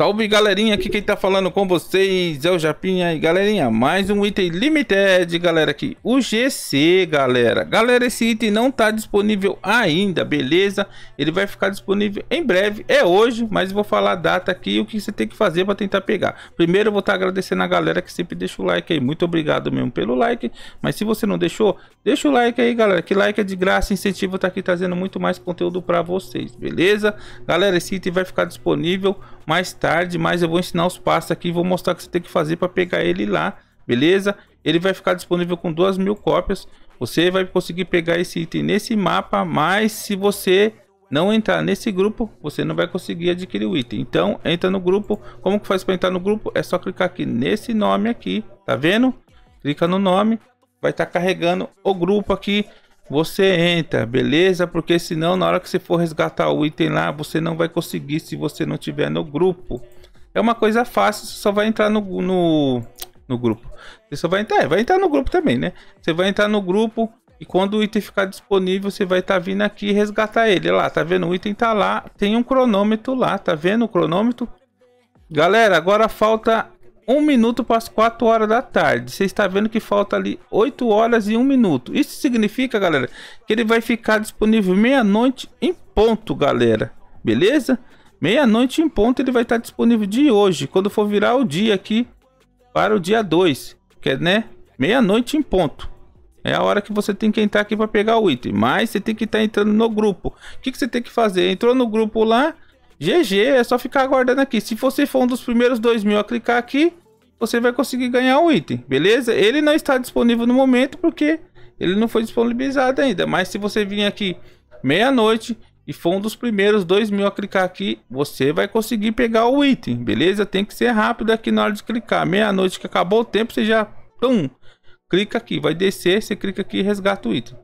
Salve galerinha, aqui quem tá falando com vocês é o Japinha e galerinha, mais um item limited galera aqui, o GC galera Galera, esse item não tá disponível ainda, beleza? Ele vai ficar disponível em breve, é hoje, mas vou falar a data aqui e o que você tem que fazer para tentar pegar Primeiro eu vou estar tá agradecendo a galera que sempre deixa o like aí, muito obrigado mesmo pelo like Mas se você não deixou, deixa o like aí galera, que like é de graça, incentivo tá aqui trazendo muito mais conteúdo para vocês, beleza? Galera, esse item vai ficar disponível mais tarde, mas eu vou ensinar os passos aqui, vou mostrar o que você tem que fazer para pegar ele lá, beleza? Ele vai ficar disponível com duas mil cópias, você vai conseguir pegar esse item nesse mapa, mas se você não entrar nesse grupo, você não vai conseguir adquirir o item. Então, entra no grupo. Como que faz para entrar no grupo? É só clicar aqui nesse nome aqui, tá vendo? Clica no nome, vai estar tá carregando o grupo aqui você entra, beleza? Porque senão na hora que você for resgatar o item lá, você não vai conseguir se você não tiver no grupo. É uma coisa fácil, você só vai entrar no, no, no grupo. Você só vai entrar, é, vai entrar no grupo também, né? Você vai entrar no grupo e quando o item ficar disponível, você vai estar tá vindo aqui resgatar ele. Olha lá, tá vendo? O item tá lá, tem um cronômetro lá, tá vendo o cronômetro? Galera, agora falta 1 minuto para as 4 horas da tarde. Você está vendo que falta ali 8 horas e 1 minuto. Isso significa, galera, que ele vai ficar disponível meia-noite em ponto, galera. Beleza? Meia-noite em ponto ele vai estar disponível de hoje, quando for virar o dia aqui para o dia 2, que é, né? Meia-noite em ponto. É a hora que você tem que entrar aqui para pegar o item, mas você tem que estar tá entrando no grupo. O que, que você tem que fazer? Entrou no grupo lá, GG, é só ficar aguardando aqui. Se você for um dos primeiros 2 mil a clicar aqui, você vai conseguir ganhar o item, beleza? Ele não está disponível no momento porque ele não foi disponibilizado ainda. Mas se você vir aqui meia-noite e for um dos primeiros 2 mil a clicar aqui, você vai conseguir pegar o item, beleza? Tem que ser rápido aqui na hora de clicar. Meia-noite que acabou o tempo, você já... Pum, clica aqui, vai descer, você clica aqui e resgata o item.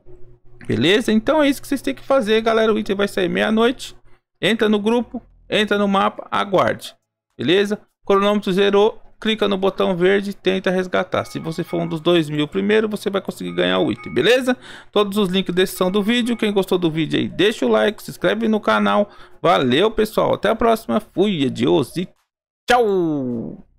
Beleza? Então é isso que vocês têm que fazer, galera. O item vai sair meia-noite. Entra no grupo, entra no mapa, aguarde. Beleza? Cronômetro zerou, clica no botão verde e tenta resgatar. Se você for um dos dois mil primeiro, você vai conseguir ganhar o item, beleza? Todos os links da são do vídeo. Quem gostou do vídeo aí, deixa o like, se inscreve no canal. Valeu, pessoal. Até a próxima. Fui, adiós e tchau!